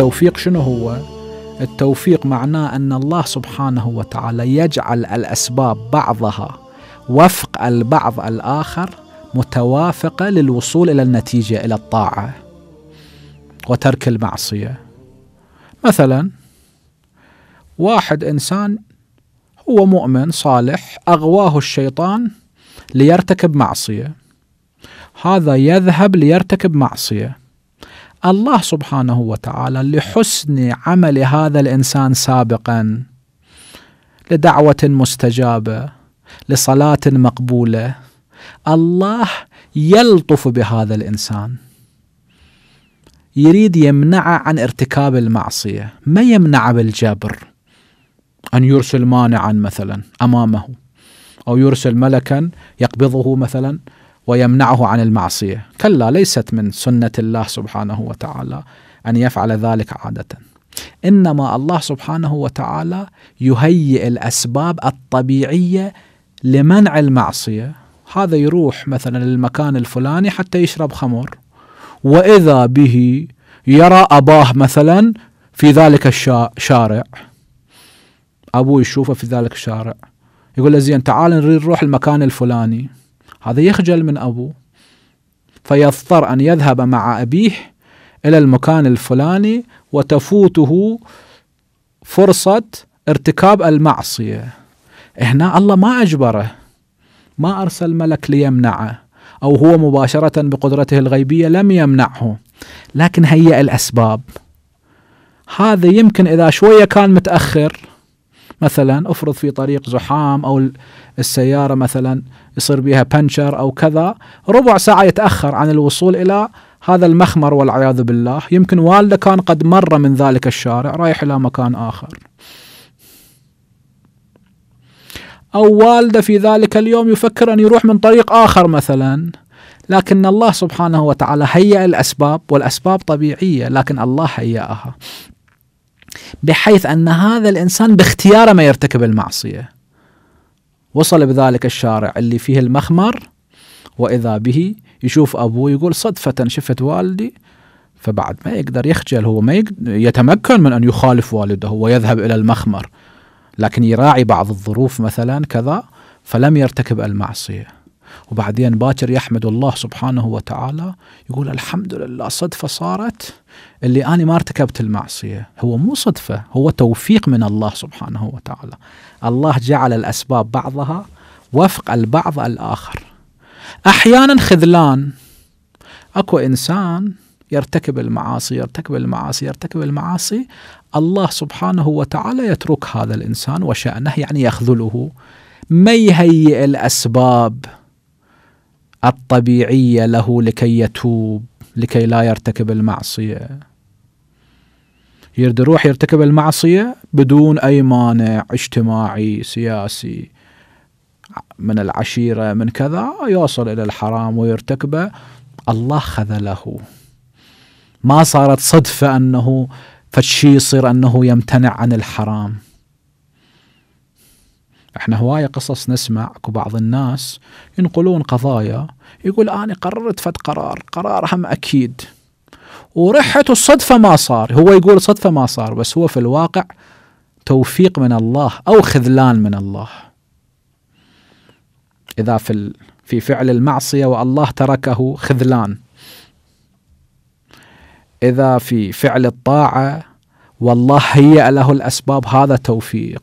التوفيق شنو هو؟ التوفيق معناه ان الله سبحانه وتعالى يجعل الاسباب بعضها وفق البعض الاخر متوافقه للوصول الى النتيجه الى الطاعه وترك المعصيه مثلا واحد انسان هو مؤمن صالح اغواه الشيطان ليرتكب معصيه هذا يذهب ليرتكب معصيه الله سبحانه وتعالى لحسن عمل هذا الانسان سابقا لدعوه مستجابه لصلاه مقبوله الله يلطف بهذا الانسان يريد يمنعه عن ارتكاب المعصيه ما يمنعه بالجبر ان يرسل مانعا مثلا امامه او يرسل ملكا يقبضه مثلا ويمنعه عن المعصيه كلا ليست من سنه الله سبحانه وتعالى ان يفعل ذلك عاده انما الله سبحانه وتعالى يهيئ الاسباب الطبيعيه لمنع المعصيه هذا يروح مثلا للمكان الفلاني حتى يشرب خمر واذا به يرى اباه مثلا في ذلك الشارع ابوه يشوفه في ذلك الشارع يقول له زين تعال نريد نروح المكان الفلاني هذا يخجل من أبوه فيضطر أن يذهب مع أبيه إلى المكان الفلاني وتفوته فرصة ارتكاب المعصية هنا الله ما أجبره ما أرسل ملك ليمنعه أو هو مباشرة بقدرته الغيبية لم يمنعه لكن هيئ الأسباب هذا يمكن إذا شوية كان متأخر مثلا افرض في طريق زحام او السياره مثلا يصير بها بنشر او كذا ربع ساعه يتاخر عن الوصول الى هذا المخمر والعياذ بالله يمكن والده كان قد مر من ذلك الشارع رايح الى مكان اخر او والده في ذلك اليوم يفكر ان يروح من طريق اخر مثلا لكن الله سبحانه وتعالى هيأ الاسباب والاسباب طبيعيه لكن الله هيأها بحيث أن هذا الإنسان باختياره ما يرتكب المعصية وصل بذلك الشارع اللي فيه المخمر وإذا به يشوف أبوه يقول صدفة شفت والدي فبعد ما يقدر يخجل هو ما يتمكن من أن يخالف والده ويذهب إلى المخمر لكن يراعي بعض الظروف مثلا كذا فلم يرتكب المعصيه وبعدين باكر يحمد الله سبحانه وتعالى يقول الحمد لله صدفة صارت اللي أنا ما ارتكبت المعصية هو مو صدفة هو توفيق من الله سبحانه وتعالى الله جعل الأسباب بعضها وفق البعض الآخر أحيانا خذلان أكو إنسان يرتكب المعاصي يرتكب المعاصي يرتكب المعاصي الله سبحانه وتعالى يترك هذا الإنسان وشأنه يعني يخذله ما يهيئ الأسباب الطبيعيه له لكي يتوب لكي لا يرتكب المعصيه يرد يروح يرتكب المعصيه بدون اي مانع اجتماعي سياسي من العشيره من كذا يوصل الى الحرام ويرتكبه الله خذله ما صارت صدفه انه فشي يصير انه يمتنع عن الحرام احنا هواية قصص نسمع اكو بعض الناس ينقلون قضايا يقول انا قررت فد قرار قرار هم اكيد ورحت والصدفة ما صار هو يقول صدفة ما صار بس هو في الواقع توفيق من الله أو خذلان من الله إذا في, في فعل المعصية والله تركه خذلان إذا في فعل الطاعة والله هيأ له الأسباب هذا توفيق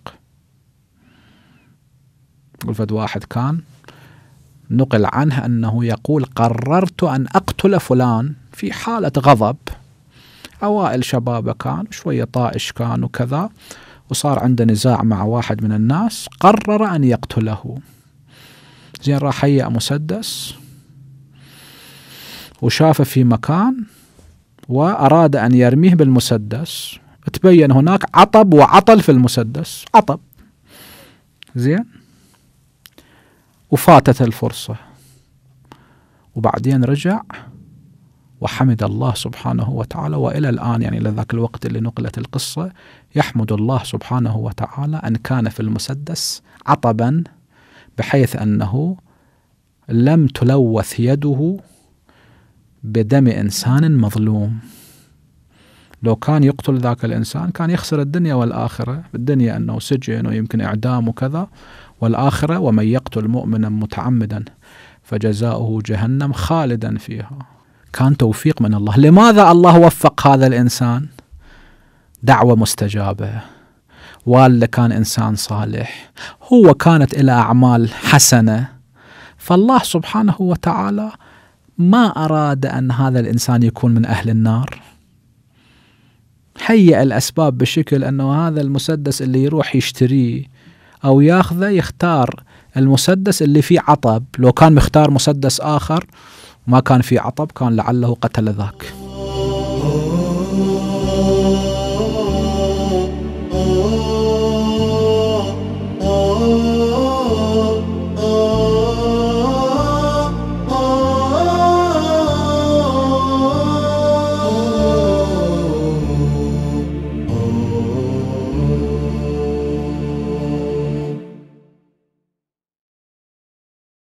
فد واحد كان نقل عنه أنه يقول قررت أن أقتل فلان في حالة غضب أوائل شبابه كان شوية طائش كان وكذا وصار عنده نزاع مع واحد من الناس قرر أن يقتله زين راح هيأ مسدس وشافه في مكان وأراد أن يرميه بالمسدس تبين هناك عطب وعطل في المسدس عطب زين وفاتت الفرصة وبعدين رجع وحمد الله سبحانه وتعالى والى الان يعني الى ذاك الوقت اللي نقلت القصه يحمد الله سبحانه وتعالى ان كان في المسدس عطبا بحيث انه لم تلوث يده بدم انسان مظلوم لو كان يقتل ذاك الانسان كان يخسر الدنيا والاخره، الدنيا انه سجن ويمكن اعدام وكذا، والآخرة ومن يقتل مؤمنا متعمدا فجزاؤه جهنم خالدا فيها كان توفيق من الله لماذا الله وفق هذا الإنسان دعوة مستجابة والده كان إنسان صالح هو كانت إلى أعمال حسنة فالله سبحانه وتعالى ما أراد أن هذا الإنسان يكون من أهل النار هيئ الأسباب بشكل أنه هذا المسدس اللي يروح يشتريه او ياخذه يختار المسدس اللي فيه عطب لو كان مختار مسدس اخر ما كان فيه عطب كان لعله قتل ذاك